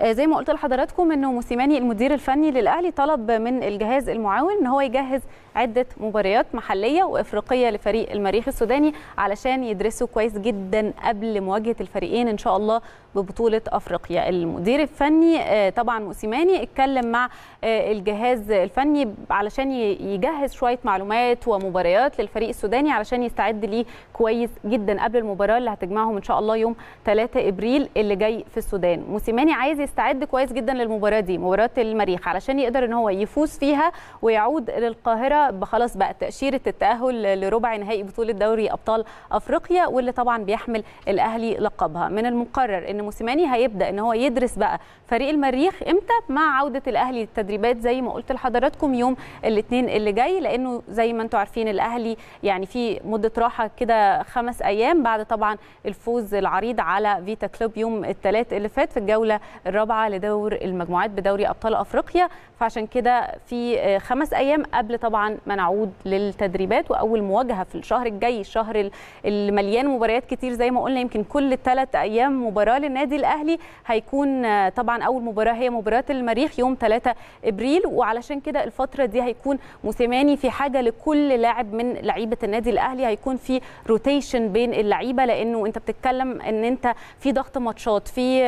آه، زي ما قلت لحضراتكم انه موسيماني المدير الفني للاهلي طلب من الجهاز المعاون ان هو يجهز عده مباريات محليه وافريقيه لفريق المريخ السوداني علشان يدرسوا كويس جدا قبل مواجهه الفريقين ان شاء الله ببطوله افريقيا المدير الفني آه، طبعا موسيماني اتكلم مع آه، الجهاز الفني علشان يجهز شويه معلومات ومباريات للفريق السوداني علشان يستعد ليه كويس جدا قبل المباراه اللي هتجمعهم ان شاء الله يوم 3 ابريل اللي جاي في السودان موسيماني عايز يستعد كويس جدا للمباراه دي مباراه المريخ علشان يقدر ان هو يفوز فيها ويعود للقاهره بخلاص بقى تاشيره التاهل لربع نهائي بطوله دوري ابطال افريقيا واللي طبعا بيحمل الاهلي لقبها من المقرر ان موسيماني هيبدا ان هو يدرس بقى فريق المريخ امتى مع عوده الاهلي للتدريبات زي ما قلت لحضراتكم يوم الاثنين اللي جاي لانه زي ما انتم عارفين الاهلي يعني في مده راحه كده خمس ايام بعد طبعا الفوز العريض على فيتا كلوب يوم الثلاث اللي فات في الجوله الرابعه لدور المجموعات بدوري ابطال افريقيا فعشان كده في آه، خمس ايام قبل طبعا ما نعود للتدريبات واول مواجهه في الشهر الجاي الشهر المليان مباريات كتير زي ما قلنا يمكن كل ثلاث ايام مباراه للنادي الاهلي هيكون آه، طبعا اول مباراه هي مباراه المريخ يوم 3 ابريل وعلشان كده الفتره دي هيكون موسيماني في حاجه لكل لاعب من لعيبه النادي الاهلي هيكون في روتيشن بين اللعيبه لانه انت بتتكلم ان انت في ضغط ماتشات في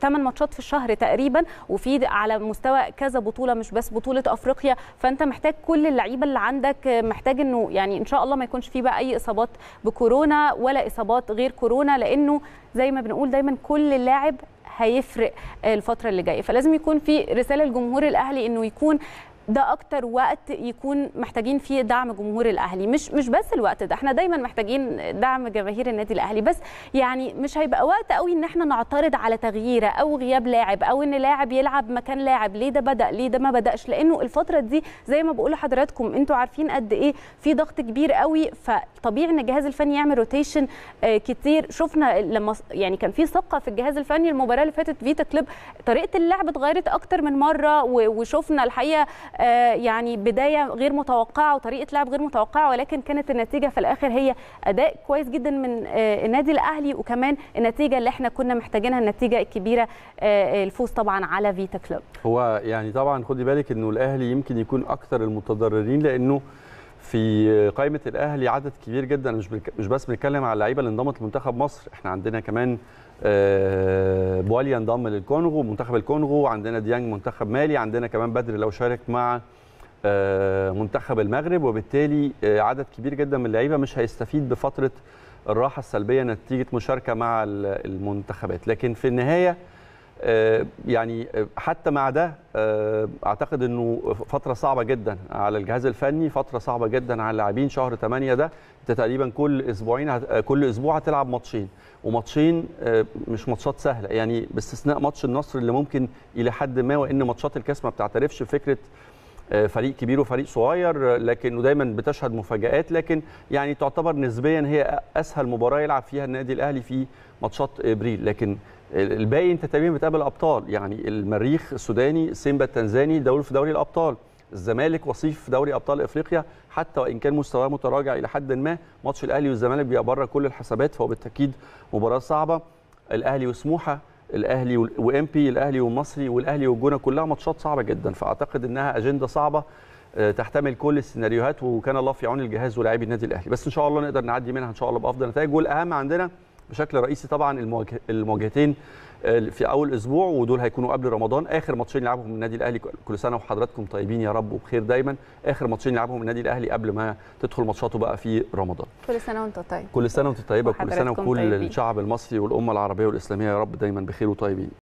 8 آه، ماتشات في شهر تقريبا وفي على مستوى كذا بطوله مش بس بطوله افريقيا فانت محتاج كل اللعيبه اللي عندك محتاج انه يعني ان شاء الله ما يكونش في بقى اي اصابات بكورونا ولا اصابات غير كورونا لانه زي ما بنقول دايما كل لاعب هيفرق الفتره اللي جايه فلازم يكون في رساله لجمهور الاهلي انه يكون ده اكتر وقت يكون محتاجين فيه دعم جمهور الاهلي مش مش بس الوقت ده احنا دايما محتاجين دعم جماهير النادي الاهلي بس يعني مش هيبقى وقت قوي ان احنا نعترض على تغييره او غياب لاعب او ان لاعب يلعب مكان لاعب ليه ده بدا ليه ده ما بداش لانه الفتره دي زي ما بقول لحضراتكم انتوا عارفين قد ايه في ضغط كبير قوي فطبيعي ان الجهاز الفني يعمل روتيشن آه، كتير شفنا لما يعني كان في ثقه في الجهاز الفني المباراه اللي فاتت فيتا كليب طريقه اللعب اتغيرت اكتر من مره وشفنا الحقيقه آه، يعني بدايه غير متوقعه وطريقه لعب غير متوقعه ولكن كانت النتيجه في الاخر هي اداء كويس جدا من آه، النادي الاهلي وكمان النتيجه اللي احنا كنا محتاجينها النتيجه الكبيره آه، الفوز طبعا على فيتا كلوب هو يعني طبعا خدي بالك انه الاهلي يمكن يكون اكثر المتضررين لانه في قائمه الاهلي عدد كبير جدا مش مش بس بنتكلم على اللعيبه اللي انضمت لمنتخب مصر احنا عندنا كمان آه، بواليا انضم للكونغو منتخب الكونغو عندنا ديانج منتخب مالي عندنا كمان بدر لو شارك مع آه، منتخب المغرب وبالتالي آه، عدد كبير جدا من اللعيبه مش هيستفيد بفتره الراحه السلبيه نتيجه مشاركه مع المنتخبات لكن في النهايه آه، يعني حتى مع ده آه، اعتقد انه فتره صعبه جدا على الجهاز الفني فتره صعبه جدا على اللاعبين شهر 8 ده انت تقريبا كل اسبوعين كل اسبوع هتلعب ماتشين وماتشين آه، مش ماتشات سهله يعني باستثناء ماتش النصر اللي ممكن الى حد ما وان ماتشات الكاس ما بتعترفش بفكره فريق كبير وفريق صغير لكنه دايما بتشهد مفاجآت لكن يعني تعتبر نسبيا هي اسهل مباراه يلعب فيها النادي الاهلي في ماتشات ابريل لكن الباقي انت تقريبا بتقابل ابطال يعني المريخ السوداني سيمبا التنزاني دول في دوري الابطال الزمالك وصيف في دوري ابطال افريقيا حتى وان كان مستواه متراجع الى حد ما ماتش الاهلي والزمالك بيبقى بره كل الحسابات فهو بالتاكيد مباراه صعبه الاهلي وسموحه الاهلي بي الاهلي والمصري والاهلي والجونه كلها ماتشات صعبه جدا فاعتقد انها اجنده صعبه آه، تحتمل كل السيناريوهات وكان الله في عون الجهاز ولاعبي النادي الاهلي بس ان شاء الله نقدر نعدي منها ان شاء الله بافضل نتائج والاهم عندنا بشكل رئيسي طبعا المواجهتين آه، في اول اسبوع ودول هيكونوا قبل رمضان اخر ماتشين يلعبهم النادي الاهلي كل سنه وحضراتكم طيبين يا رب وبخير دايما اخر ماتشين يلعبهم النادي الاهلي قبل ما تدخل ماتشاته بقى في رمضان كل سنه وانت طيب كل سنه وانت طيبه كل سنه وكل طيبين. الشعب المصري والامه العربيه والاسلاميه يا رب دايما بخير وطيبين